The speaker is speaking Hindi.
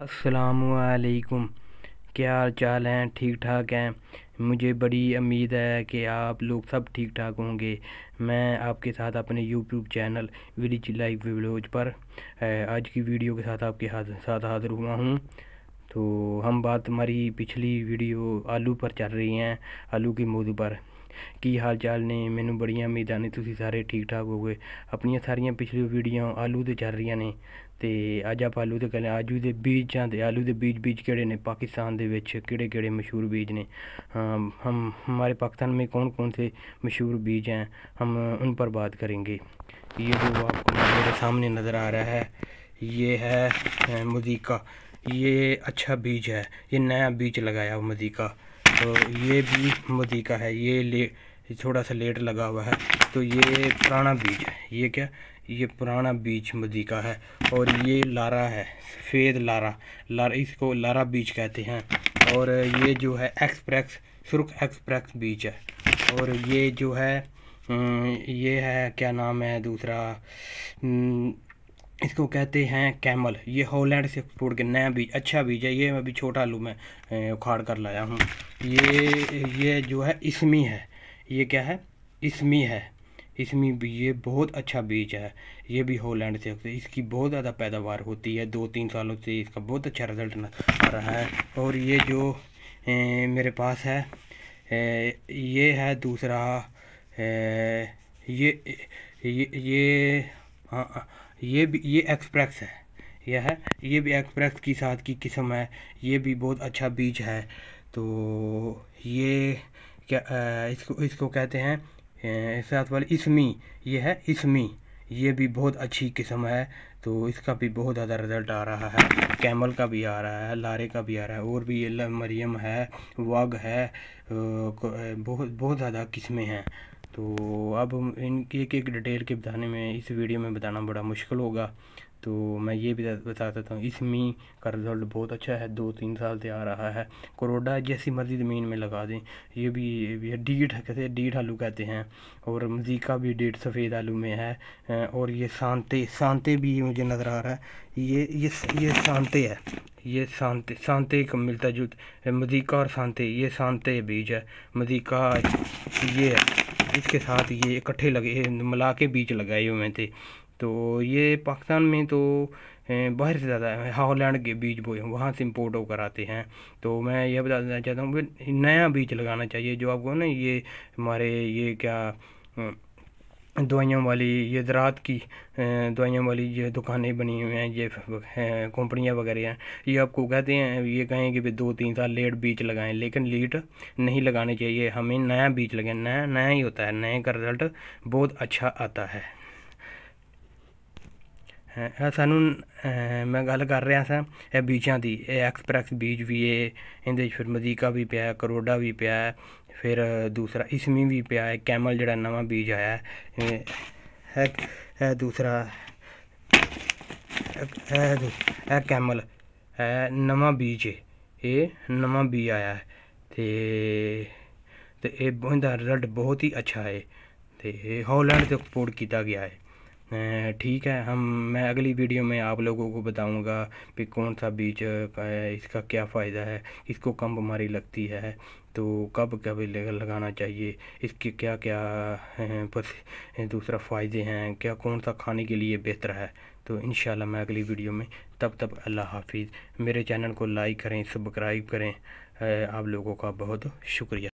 असलकुम क्या हाल चाल हैं ठीक ठाक हैं मुझे बड़ी उम्मीद है कि आप लोग सब ठीक ठाक होंगे मैं आपके साथ अपने YouTube channel village life vlogs पर आज की वीडियो के साथ आपके हाथ साथ हाज़िर हुआ हूँ तो हम बात हमारी पिछली वीडियो आलू पर चल रही हैं आलू के मौजू पर की हाल चाल ने मैनू बड़िया उम्मीदा ने तुम सारे ठीक ठाक हो गए अपन सारिया पिछली वीडियो आलू तो चल रही ने तो अज आप आलू तो कल आलू के बीजा आलू के बीज बीज कि पाकिस्तान केड़े मशहूर बीज ने हम हमारे पाकिस्तान में कौन कौन से मशहूर बीज हैं हम उन पर बात करेंगे ये जो आपको मेरे सामने नज़र आ रहा है ये है मजीका ये अच्छा बीज है ये नया बीज लगाया मजीका तो ये भी मोदी का है ये ले थोड़ा सा लेट लगा हुआ है तो ये पुराना बीज है ये क्या ये पुराना बीज मोदी का है और ये लारा है सफ़ेद लारा लारा इसको लारा बीज कहते हैं और ये जो है एक्सप्रेस सुर्ख एक्सप्रेस बीज है और ये जो है हम्म, ये है क्या नाम है दूसरा हम्म, इसको कहते हैं कैमल ये हॉलैंड से फ्रूट के नया बीज अच्छा बीज है ये मैं अभी छोटा आलू में उखाड़ कर लाया हूँ ये ये जो है इसमी है ये क्या है इसमी है इसमें भी ये बहुत अच्छा बीज है ये भी हॉलैंड से इसकी बहुत ज़्यादा पैदावार होती है दो तीन सालों से इसका बहुत अच्छा रिजल्ट आ रहा है और ये जो ए, मेरे पास है ए, ये है दूसरा ए, ये ये ये हाँ ये भी ये एक्सप्रेस है यह है ये भी एक्सप्रेस की साथ की किस्म है ये भी बहुत अच्छा बीज है तो ये क्या इसको इसको कहते हैं साथ वाले इसमी ये है इसमी ये भी बहुत अच्छी किस्म है तो इसका भी बहुत ज़्यादा रिज़ल्ट आ रहा है कैमल का भी आ रहा है लारे का भी आ रहा है और भी ये मरियम है वग है बहुत बहुत ज़्यादा किस्में हैं तो अब हम इन एक एक डिटेल के बताने में इस वीडियो में बताना बड़ा मुश्किल होगा तो मैं ये भी बता सकता हूँ इसमें का रिज़ल्ट बहुत अच्छा है दो तीन साल से आ रहा है करोडा जैसी मर्ज़ी ज़मीन में लगा दें ये भी ये है डीट कहते डीट आलू कहते हैं और मजीका भी डेट सफ़ेद आलू में है और ये सांते सांते भी मुझे नज़र आ रहा है ये ये ये सांते है ये सानते सांते का मिलता जुल मजीका और सांते ये सांते बीज है मजीका ये है इसके साथ ये इकट्ठे लगे मिला के बीज लगाए हुए थे तो ये पाकिस्तान में तो बाहर से ज़्यादा हॉलैंड के बीज बोए वहाँ से इम्पोर्ट होकर आते हैं तो मैं ये बता देना चाहता हूँ कि नया बीज लगाना चाहिए जो आपको ना ये हमारे ये क्या दवाइयों वाली ये ज़रात की दवाइयों वाली ये दुकानें बनी हुई हैं ये कंपनियां वगैरह हैं ये आपको कहते हैं ये कहें कि दो तीन साल लेट बीज लगाएं लेकिन लेट नहीं लगाने चाहिए हमें नया बीज लगाए नया नया ही होता है नए का रिज़ल्ट बहुत अच्छा आता है ਹਾਂ ਸਾਨੂੰ ਮੈਂ ਗੱਲ ਕਰ ਰਿਹਾ ਸਾਂ ਇਹ ਬੀਜਾਂ ਦੀ ਇਹ ਐਕਸਪ੍ਰੈਸ ਬੀਜ ਵੀ ਇਹ ਇਹਦੇ ਵਿੱਚ ਫਿਰ ਮਦੀਕਾ ਵੀ ਪਿਆ ਕਰੋੜਾ ਵੀ ਪਿਆ ਫਿਰ ਦੂਸਰਾ ਇਸਮੀ ਵੀ ਪਿਆ ਹੈ ਕੈਮਲ ਜਿਹੜਾ ਨਵਾਂ ਬੀਜ ਆਇਆ ਹੈ ਇਹ ਦੂਸਰਾ ਇਹ ਕੈਮਲ ਹੈ ਨਵਾਂ ਬੀਜ ਹੈ ਇਹ ਨਵਾਂ ਬੀ ਆਇਆ ਹੈ ਤੇ ਤੇ ਇਹ ਬੰਦਾ ਰਿਜ਼ਲਟ ਬਹੁਤ ਹੀ ਅੱਛਾ ਹੈ ਤੇ ਇਹ ਹਾਲੈਂਡ ਤੋਂ ਇੰਪੋਰਟ ਕੀਤਾ ਗਿਆ ਹੈ ठीक है हम मैं अगली वीडियो में आप लोगों को बताऊंगा कि कौन सा बीज इसका क्या फ़ायदा है इसको कम बीमारी लगती है तो कब कब लगाना चाहिए इसके क्या क्या बस दूसरा फ़ायदे हैं क्या कौन सा खाने के लिए बेहतर है तो इन मैं अगली वीडियो में तब तब अल्लाह हाफिज़ मेरे चैनल को लाइक करें सब्सक्राइब करें आप लोगों का बहुत शुक्रिया